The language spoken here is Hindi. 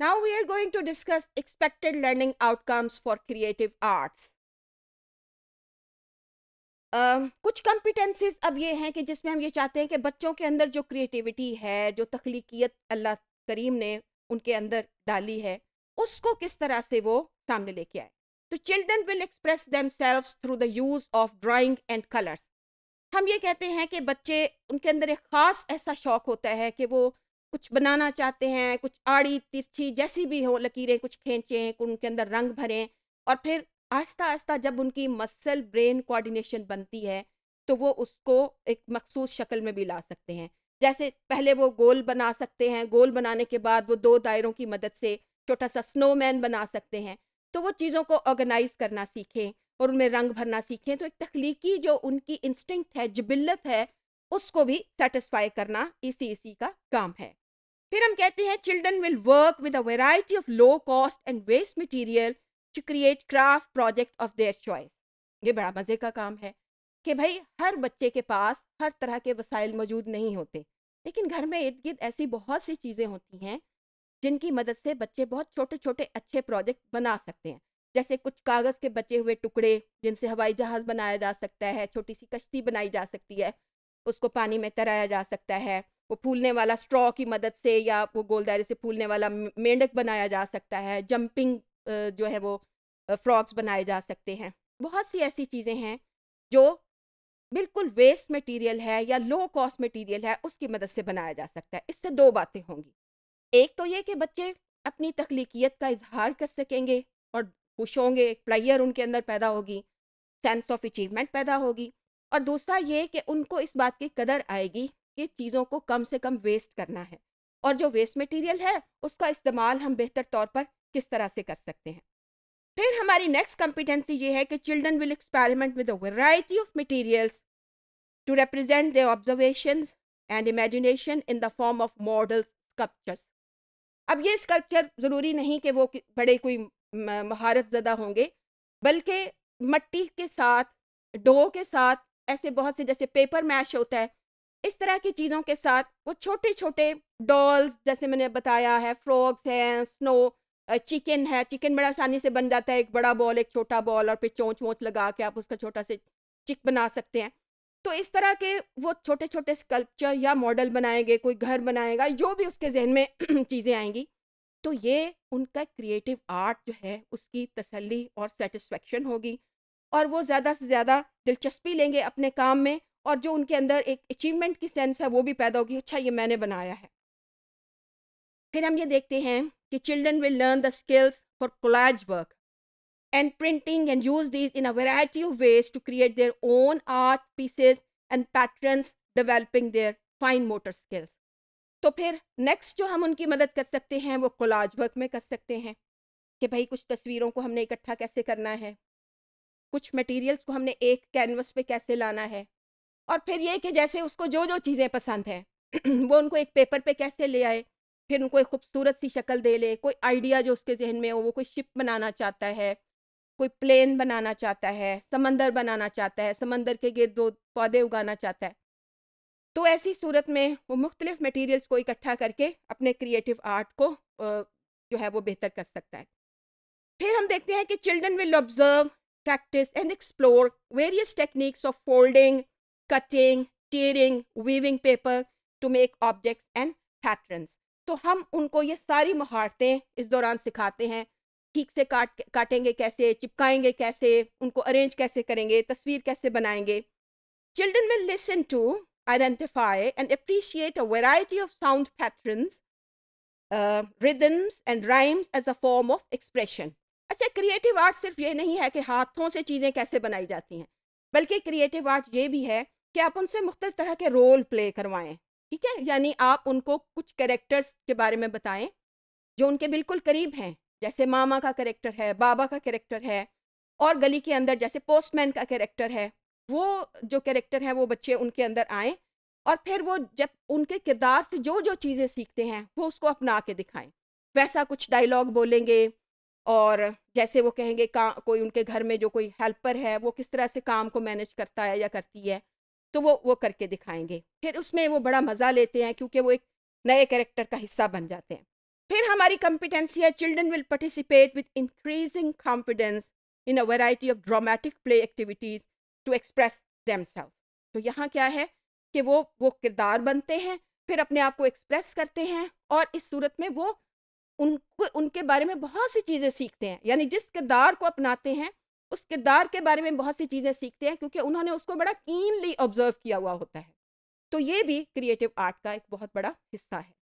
Now we are going to discuss expected learning outcomes for creative arts. Uh, कुछ कम्पिटेंसीज अब ये हैं कि जिसमें हम ये चाहते हैं कि बच्चों के अंदर जो क्रिएटिविटी है जो तख्लीकियत अल्लाह करीम ने उनके अंदर डाली है उसको किस तरह से वो सामने लेके आए तो children will express them through the use of drawing and colours हम ये कहते हैं कि बच्चे उनके अंदर एक ख़ास ऐसा शौक़ होता है कि वो कुछ बनाना चाहते हैं कुछ आड़ी तिरछी जैसी भी हो लकीरें कुछ खींचें उनके अंदर रंग भरें और फिर आहिस्ता आहिस्ता जब उनकी मसल ब्रेन कोऑर्डिनेशन बनती है तो वो उसको एक मखसूस शक्ल में भी ला सकते हैं जैसे पहले वो गोल बना सकते हैं गोल बनाने के बाद वो दो दायरों की मदद से छोटा सा स्नोमैन बना सकते हैं तो वो चीज़ों को ऑर्गेनाइज करना सीखें और उनमें रंग भरना सीखें तो एक तख्लीकी जो उनकी इंस्टिंक्ट है जबिल्लत है उसको भी सेटिस्फाई करना इसी इसी का काम है फिर हम कहते हैं children will work with a variety of low cost and waste material to create craft project of their choice ये बड़ा मज़े का काम है कि भाई हर बच्चे के पास हर तरह के वसाइल मौजूद नहीं होते लेकिन घर में इर्द गिर्द ऐसी बहुत सी चीज़ें होती हैं जिनकी मदद से बच्चे बहुत छोटे छोटे अच्छे प्रोजेक्ट बना सकते हैं जैसे कुछ कागज़ के बचे हुए टुकड़े जिनसे हवाई जहाज़ बनाया जा सकता है छोटी सी कश्ती बनाई जा सकती है उसको पानी में तैराया जा सकता है वो फूलने वाला स्ट्रॉ की मदद से या वो गोलदारे से फूलने वाला मेंढक बनाया जा सकता है जंपिंग जो है वो फ्रॉक्स बनाए जा सकते हैं बहुत सी ऐसी चीज़ें हैं जो बिल्कुल वेस्ट मटेरियल है या लो कॉस्ट मटेरियल है उसकी मदद से बनाया जा सकता है इससे दो बातें होंगी एक तो ये कि बच्चे अपनी तख्लीकियत का इजहार कर सकेंगे और खुश होंगे एक प्लेयर उनके अंदर पैदा होगी सेंस ऑफ अचीवमेंट पैदा होगी और दूसरा ये कि उनको इस बात की कदर आएगी कि चीज़ों को कम से कम वेस्ट करना है और जो वेस्ट मटेरियल है उसका इस्तेमाल हम बेहतर तौर पर किस तरह से कर सकते हैं फिर हमारी नेक्स्ट कॉम्पिटेंसी ये है कि children will experiment with a variety of materials to represent the observation and imagination in the form of models sculptures अब ये स्कल्पचर ज़रूरी नहीं कि वो बड़े कोई महारत ज़दा होंगे बल्कि मट्टी के साथ डो के साथ ऐसे बहुत से जैसे पेपर मैश होता है इस तरह की चीज़ों के साथ वो छोटे छोटे डॉल्स जैसे मैंने बताया है फ्रॉग्स हैं स्नो चिकन है चिकन बड़ा आसानी से बन जाता है एक बड़ा बॉल एक छोटा बॉल और फिर चोंच वोंच लगा के आप उसका छोटा से चिक बना सकते हैं तो इस तरह के वो छोटे छोटे स्कल्पचर या मॉडल बनाएंगे कोई घर बनाएगा जो भी उसके जहन में चीज़ें आएंगी तो ये उनका क्रिएटिव आर्ट जो है उसकी तसल्ली और सेटिस्फेक्शन होगी और वो ज़्यादा से ज़्यादा दिलचस्पी लेंगे अपने काम में और जो उनके अंदर एक अचीवमेंट की सेंस है वो भी पैदा होगी अच्छा ये मैंने बनाया है फिर हम ये देखते हैं कि children will learn the skills for collage work and printing and use these in a variety of ways to create their own art pieces and pattern developing their fine motor skills तो फिर नेक्स्ट जो हम उनकी मदद कर सकते हैं वो कोलाज वर्क में कर सकते हैं कि भाई कुछ तस्वीरों को हमने इकट्ठा कैसे करना है कुछ मटेरियल्स को हमने एक कैनवस पे कैसे लाना है और फिर ये कि जैसे उसको जो जो चीज़ें पसंद हैं वो उनको एक पेपर पे कैसे ले आए फिर उनको एक खूबसूरत सी शक्ल दे ले कोई आइडिया जो उसके जहन में हो वो कोई शिप बनाना चाहता है कोई प्लेन बनाना चाहता है समंदर बनाना चाहता है समंदर के गिरद वो पौधे उगाना चाहता है तो ऐसी सूरत में वो मुख्तलिफ मटेरियल्स को इकट्ठा करके अपने क्रिएटिव आर्ट को जो है वो बेहतर कर सकता है फिर हम देखते हैं कि children will observe practice and explore various techniques of folding cutting tearing, weaving paper to make objects and patterns तो हम उनको ये सारी महारतें इस दौरान सिखाते हैं ठीक से काट काटेंगे कैसे चिपकाएंगे कैसे उनको अरेंज कैसे करेंगे तस्वीर कैसे बनाएंगे children will listen to identify and appreciate a variety of sound patterns rhythms and rhymes as a form of expression अच्छा क्रिएटिव आर्ट सिर्फ ये नहीं है कि हाथों से चीज़ें कैसे बनाई जाती हैं बल्कि क्रिएटिव आर्ट ये भी है कि आप उनसे मुख्तल तरह के रोल प्ले करवाएं ठीक है यानी आप उनको कुछ करेक्टर्स के बारे में बताएं जो उनके बिल्कुल करीब हैं जैसे मामा का करेक्टर है बाबा का करेक्टर है और गली के अंदर जैसे पोस्टमैन का करेक्टर है वो जो करेक्टर है वो बच्चे उनके अंदर आएँ और फिर वो जब उनके किरदार से जो जो चीज़ें सीखते हैं वो उसको अपना के दिखाएं वैसा कुछ डायलॉग बोलेंगे और जैसे वो कहेंगे का कोई उनके घर में जो कोई हेल्पर है वो किस तरह से काम को मैनेज करता है या करती है तो वो वो करके दिखाएंगे फिर उसमें वो बड़ा मज़ा लेते हैं क्योंकि वो एक नए कैरेक्टर का हिस्सा बन जाते हैं फिर हमारी कॉम्पिटेंसी है children will participate with increasing confidence in a variety of dramatic play activities to express them तो यहाँ क्या है कि वो वो किरदार बनते हैं फिर अपने आप को एक्सप्रेस करते हैं और इस सूरत में वो उनको उनके बारे में बहुत सी चीज़ें सीखते हैं यानी जिस किरदार को अपनाते हैं उस किरदार के बारे में बहुत सी चीज़ें सीखते हैं क्योंकि उन्होंने उसको बड़ा कीनली ऑब्जर्व किया हुआ होता है तो ये भी क्रिएटिव आर्ट का एक बहुत बड़ा हिस्सा है